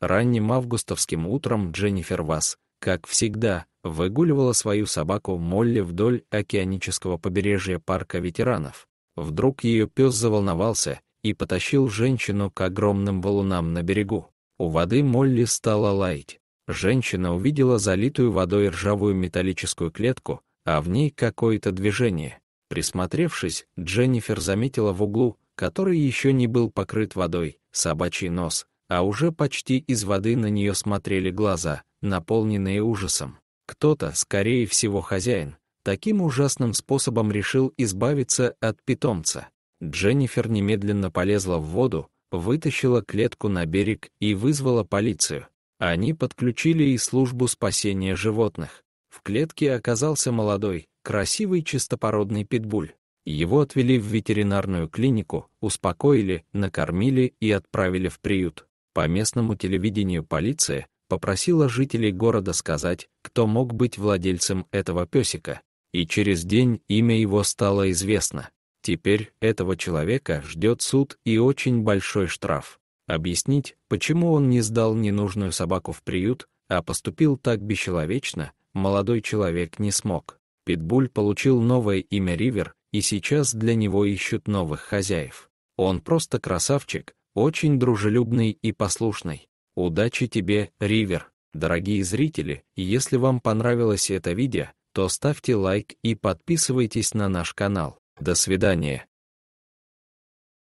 Ранним августовским утром Дженнифер Вас, как всегда, выгуливала свою собаку Молли вдоль океанического побережья парка ветеранов. Вдруг ее пес заволновался и потащил женщину к огромным валунам на берегу. У воды Молли стала лаять. Женщина увидела залитую водой ржавую металлическую клетку, а в ней какое-то движение. Присмотревшись, Дженнифер заметила в углу, который еще не был покрыт водой, собачий нос, а уже почти из воды на нее смотрели глаза, наполненные ужасом. Кто-то, скорее всего хозяин, таким ужасным способом решил избавиться от питомца. Дженнифер немедленно полезла в воду, вытащила клетку на берег и вызвала полицию. Они подключили и службу спасения животных. В клетке оказался молодой, красивый чистопородный питбуль. Его отвели в ветеринарную клинику, успокоили, накормили и отправили в приют. По местному телевидению полиция попросила жителей города сказать, кто мог быть владельцем этого песика, и через день имя его стало известно. Теперь этого человека ждет суд и очень большой штраф. Объяснить, почему он не сдал ненужную собаку в приют, а поступил так бесчеловечно, молодой человек не смог. Питбуль получил новое имя Ривер, и сейчас для него ищут новых хозяев. Он просто красавчик, очень дружелюбный и послушный. Удачи тебе, Ривер! Дорогие зрители, если вам понравилось это видео, то ставьте лайк и подписывайтесь на наш канал. До свидания!